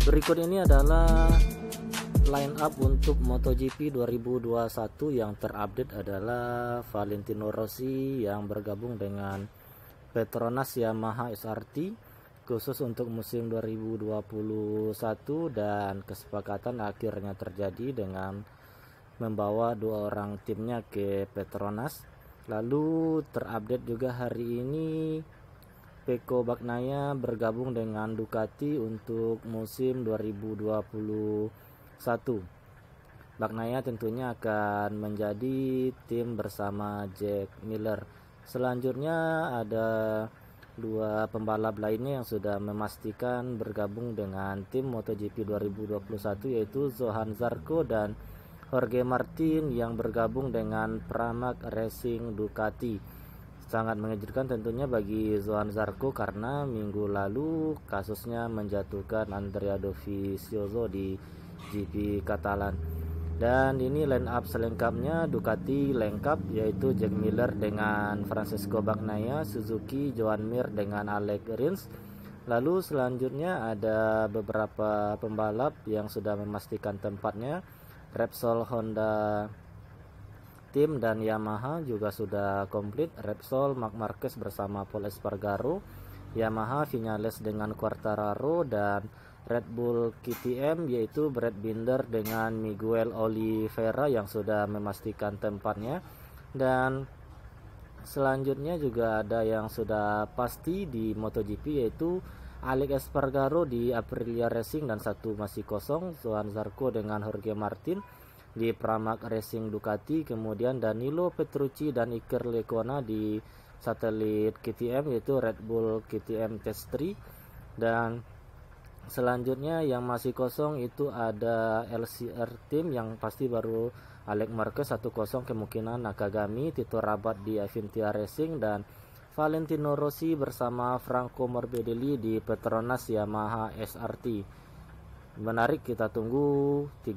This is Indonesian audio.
Berikut ini adalah line up untuk MotoGP 2021 yang terupdate adalah Valentino Rossi yang bergabung dengan Petronas Yamaha SRT khusus untuk musim 2021 dan kesepakatan akhirnya terjadi dengan membawa dua orang timnya ke Petronas lalu terupdate juga hari ini Peko Bagnaya bergabung dengan Ducati untuk musim 2021. Bagnaya tentunya akan menjadi tim bersama Jack Miller. Selanjutnya ada dua pembalap lainnya yang sudah memastikan bergabung dengan tim MotoGP 2021 yaitu Zohan Zarco dan Jorge Martin yang bergabung dengan Pramac Racing Ducati sangat mengejutkan tentunya bagi Zohan Zarko karena minggu lalu kasusnya menjatuhkan Andrea Dovizioso di GP Catalan. Dan ini line up selengkapnya Ducati lengkap yaitu Jack Miller dengan Francesco Bagnaia, Suzuki Joan Mir dengan Alec Rins. Lalu selanjutnya ada beberapa pembalap yang sudah memastikan tempatnya. Repsol Honda tim dan Yamaha juga sudah komplit Repsol Mark Marquez bersama Paul Espargaro Yamaha Vinales dengan Quartararo dan Red Bull KTM yaitu Brad Binder dengan Miguel Oliveira yang sudah memastikan tempatnya dan selanjutnya juga ada yang sudah pasti di MotoGP yaitu Alex Espargaro di Aprilia Racing dan satu masih kosong Juan Zarco dengan Jorge Martin di Pramac Racing Ducati, kemudian Danilo Petrucci dan Iker Lecona di satelit KTM yaitu Red Bull KTM Test 3 dan selanjutnya yang masih kosong itu ada LCR Team yang pasti baru Alex Marquez 1 kosong kemungkinan Nakagami, Tito Rabat di Aventia Racing dan Valentino Rossi bersama Franco Morbidelli di Petronas Yamaha SRT. Menarik kita tunggu 3